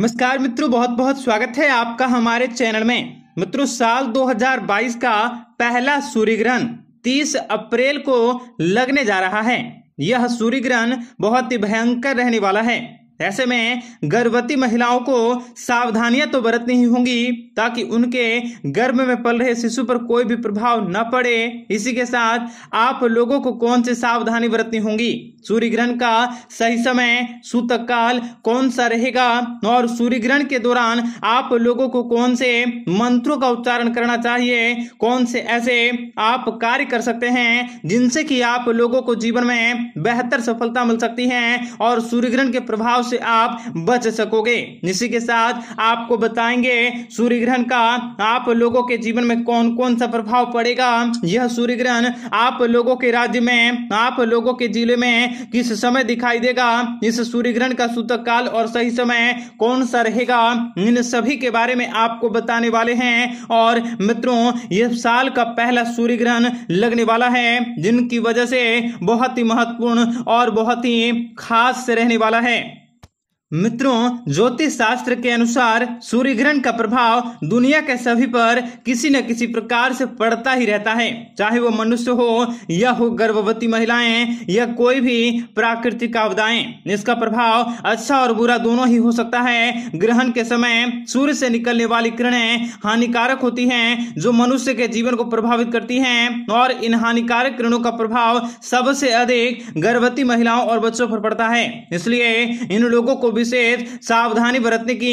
नमस्कार मित्रों बहुत बहुत स्वागत है आपका हमारे चैनल में मित्रों साल 2022 का पहला सूर्य ग्रहण 30 अप्रैल को लगने जा रहा है यह सूर्य ग्रहण बहुत ही भयंकर रहने वाला है ऐसे में गर्भवती महिलाओं को सावधानियां तो बरतनी ही होंगी ताकि उनके गर्भ में पल रहे शिशु पर कोई भी प्रभाव न पड़े इसी के साथ आप लोगों को कौन सी सावधानी बरतनी होंगी सूर्य ग्रहण का सही समय सूतक काल कौन सा रहेगा और सूर्य ग्रहण के दौरान आप लोगों को कौन से मंत्रों का उच्चारण करना चाहिए कौन से ऐसे आप कार्य कर सकते हैं जिनसे कि आप लोगों को जीवन में बेहतर सफलता मिल सकती है और सूर्य ग्रहण के प्रभाव से आप बच सकोगे इसी के साथ आपको बताएंगे सूर्य ग्रहण का आप लोगों के जीवन में कौन कौन सा प्रभाव पड़ेगा यह सूर्य ग्रहण आप लोगों के राज्य में आप लोगों के जिले में किस समय दिखाई देगा इस सूर्य ग्रहण का सूतक काल और सही समय कौन सा रहेगा इन सभी के बारे में आपको बताने वाले हैं और मित्रों यह साल का पहला सूर्य ग्रहण लगने वाला है जिनकी वजह से बहुत ही महत्वपूर्ण और बहुत ही खास से रहने वाला है मित्रों ज्योतिष शास्त्र के अनुसार सूर्य ग्रहण का प्रभाव दुनिया के सभी पर किसी न किसी प्रकार से पड़ता ही रहता है चाहे वो मनुष्य हो या हो गर्भवती महिलाएं या कोई भी प्राकृतिक आपदाएं इसका प्रभाव अच्छा और बुरा दोनों ही हो सकता है ग्रहण के समय सूर्य से निकलने वाली किरणें हानिकारक होती हैं जो मनुष्य के जीवन को प्रभावित करती है और इन हानिकारक किरणों का प्रभाव सबसे अधिक गर्भवती महिलाओं और बच्चों पर पड़ता है इसलिए इन लोगों को विशेष सावधानी बरतने की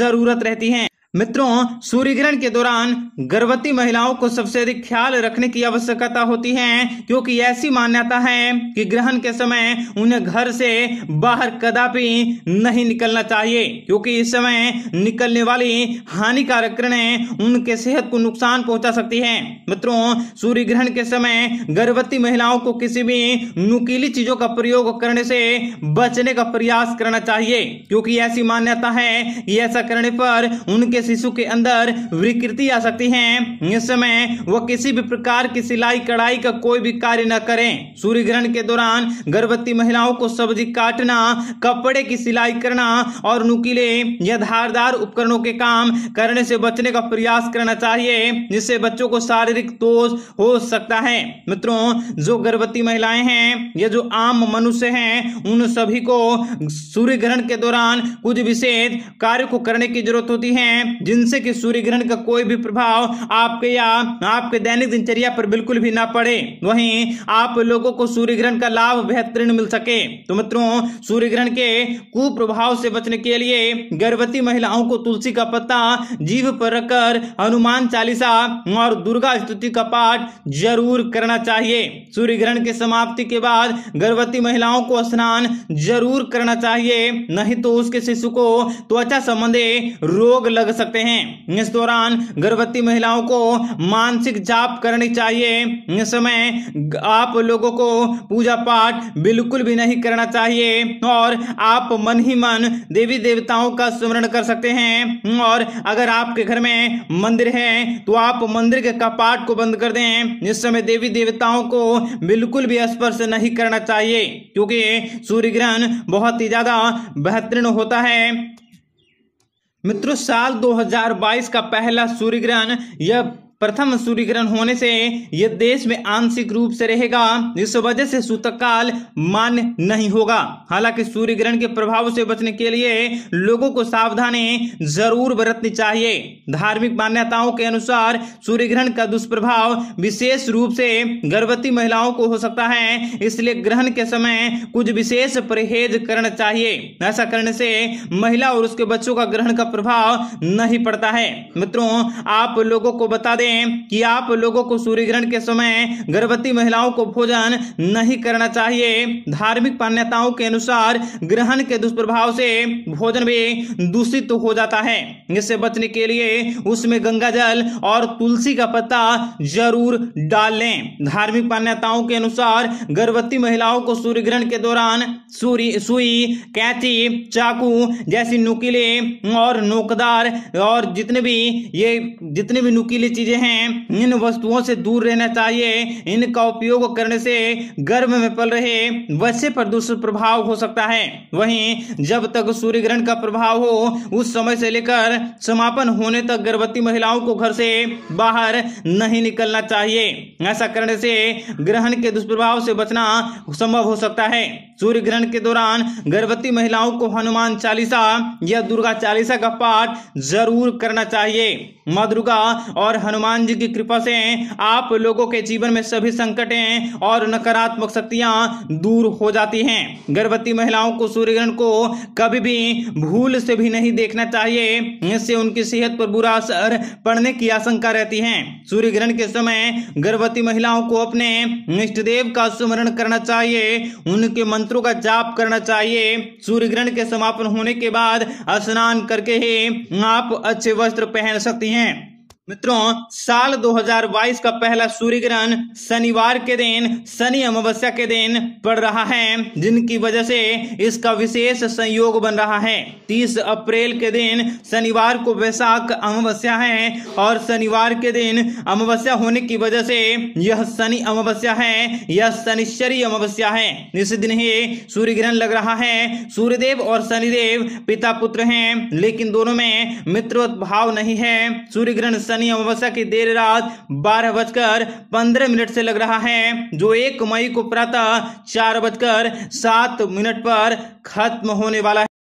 जरूरत रहती है मित्रों सूर्य ग्रहण के दौरान गर्भवती महिलाओं को सबसे अधिक ख्याल रखने की आवश्यकता होती है क्योंकि ऐसी मान्यता है कि ग्रहण के समय उन्हें घर से बाहर कदापि नहीं निकलना चाहिए क्योंकि इस समय निकलने वाली हानिकारक किरणें उनके सेहत को नुकसान पहुंचा सकती है मित्रों सूर्य ग्रहण के समय गर्भवती महिलाओं को किसी भी नुकीली चीजों का प्रयोग करने से बचने का प्रयास करना चाहिए क्योंकि ऐसी मान्यता है कि ऐसा करने पर उनके शिशु के अंदर विकृति आ सकती है इस समय वह किसी भी प्रकार की सिलाई कढ़ाई का कोई भी कार्य न करें सूर्य ग्रहण के दौरान गर्भवती महिलाओं को सब्जी काटना कपड़े की सिलाई करना और नुकीले या धारदार उपकरणों के काम करने से बचने का प्रयास करना चाहिए जिससे बच्चों को शारीरिक दोष हो सकता है मित्रों जो गर्भवती महिलाएं हैं या जो आम मनुष्य हैं उन सभी को सूर्य ग्रहण के दौरान कुछ विशेष कार्य को करने की जरूरत होती है जिनसे कि सूर्य ग्रहण का कोई भी प्रभाव आपके या आपके दैनिक दिनचर्या पर बिल्कुल भी ना पड़े वहीं आप लोगों को सूर्य ग्रहण का लाभ बेहतरीन मिल सके तो मित्रों सूर्य ग्रहण के कुप्रभाव से बचने के लिए गर्भवती महिलाओं को तुलसी का पत्ता जीव पर रखकर हनुमान चालीसा और दुर्गा स्तुति का पाठ जरूर करना चाहिए सूर्य ग्रहण के समाप्ति के बाद गर्भवती महिलाओं को स्नान जरूर करना चाहिए नहीं तो उसके शिशु को त्वचा संबंधी रोग लग सकता सकते हैं इस दौरान गर्भवती महिलाओं को मानसिक जाप करनी चाहिए इस समय आप लोगों को पूजा पाठ बिल्कुल भी नहीं करना चाहिए और आप मन ही मन देवी देवताओं का स्मरण कर सकते हैं और अगर आपके घर में मंदिर है तो आप मंदिर के कपाट को बंद कर दें इस समय देवी देवताओं को बिल्कुल भी स्पर्श नहीं करना चाहिए क्योंकि सूर्य ग्रहण बहुत ही ज्यादा बेहतरीन होता है मित्रों साल 2022 का पहला सूर्य ग्रहण यह प्रथम सूर्य ग्रहण होने से यह देश में आंशिक रूप से रहेगा इस वजह से सूतक काल मान्य नहीं होगा हालांकि सूर्य ग्रहण के प्रभाव से बचने के लिए लोगों को सावधानी जरूर बरतनी चाहिए धार्मिक मान्यताओं के अनुसार सूर्य ग्रहण का दुष्प्रभाव विशेष रूप से गर्भवती महिलाओं को हो सकता है इसलिए ग्रहण के समय कुछ विशेष परहेज करना चाहिए ऐसा करने से महिला और उसके बच्चों का ग्रहण का प्रभाव नहीं पड़ता है मित्रों आप लोगों को बता दें बताते हैं कि आप लोगों को सूर्य ग्रहण के समय गर्भवती महिलाओं को भोजन नहीं करना चाहिए धार्मिक मान्यताओं के अनुसार ग्रहण के दुष्प्रभाव से भोजन भी दूषित तो हो जाता है इससे बचने के लिए उसमें गंगा जल और तुलसी का पत्ता जरूर डाल लें धार्मिक मान्यताओं के अनुसार गर्भवती महिलाओं को सूर्य ग्रहण के दौरान सुई कैंची चाकू जैसी नुकीले और नोकदार और जितने भी ये जितने भी नुकीली चीजें हैं इन वस्तुओं से दूर रहना चाहिए इनका उपयोग करने से गर्भ में पल रहे वैसे पर दुष्प्रभाव हो सकता है वहीं जब तक सूर्य ग्रहण का प्रभाव हो उस समय से लेकर समापन होने तक गर्भवती महिलाओं को घर से बाहर नहीं निकलना चाहिए ऐसा करने से ग्रहण के दुष्प्रभाव से बचना संभव हो सकता है सूर्य ग्रहण के दौरान गर्भवती महिलाओं को हनुमान चालीसा या दुर्गा चालीसा का पाठ जरूर करना चाहिए माँ दुर्गा और हनुमान जी की कृपा से आप लोगों के जीवन में सभी संकटें और नकारात्मक शक्तियां दूर हो जाती हैं गर्भवती महिलाओं को सूर्य ग्रहण को कभी भी भूल से भी नहीं देखना चाहिए इससे उनकी सेहत पर बुरा असर पड़ने की आशंका रहती है सूर्य ग्रहण के समय गर्भवती महिलाओं को अपने इष्ट देव का स्मरण करना चाहिए उनके मन मंत्रों का जाप करना चाहिए सूर्य ग्रहण के समापन होने के बाद स्नान करके ही आप अच्छे वस्त्र पहन सकती हैं मित्रों साल 2022 का पहला सूर्य ग्रहण शनिवार के दिन शनि अमावस्या के दिन पड़ रहा है जिनकी वजह से इसका विशेष संयोग बन रहा है 30 अप्रैल के दिन शनिवार को वैशाख अमावस्या है और शनिवार के दिन अमावस्या होने की वजह से यह शनि अमावस्या है यह शनिश्चरी अमावस्या है इस दिन ही सूर्य ग्रहण लग रहा है सूर्यदेव और शनिदेव पिता पुत्र है लेकिन दोनों में मित्रवत भाव नहीं है सूर्य ग्रहण शनि अमावस्या की देर रात बारह बजकर पंद्रह मिनट से लग रहा है जो एक मई को प्रातः चार बजकर सात मिनट पर खत्म होने वाला है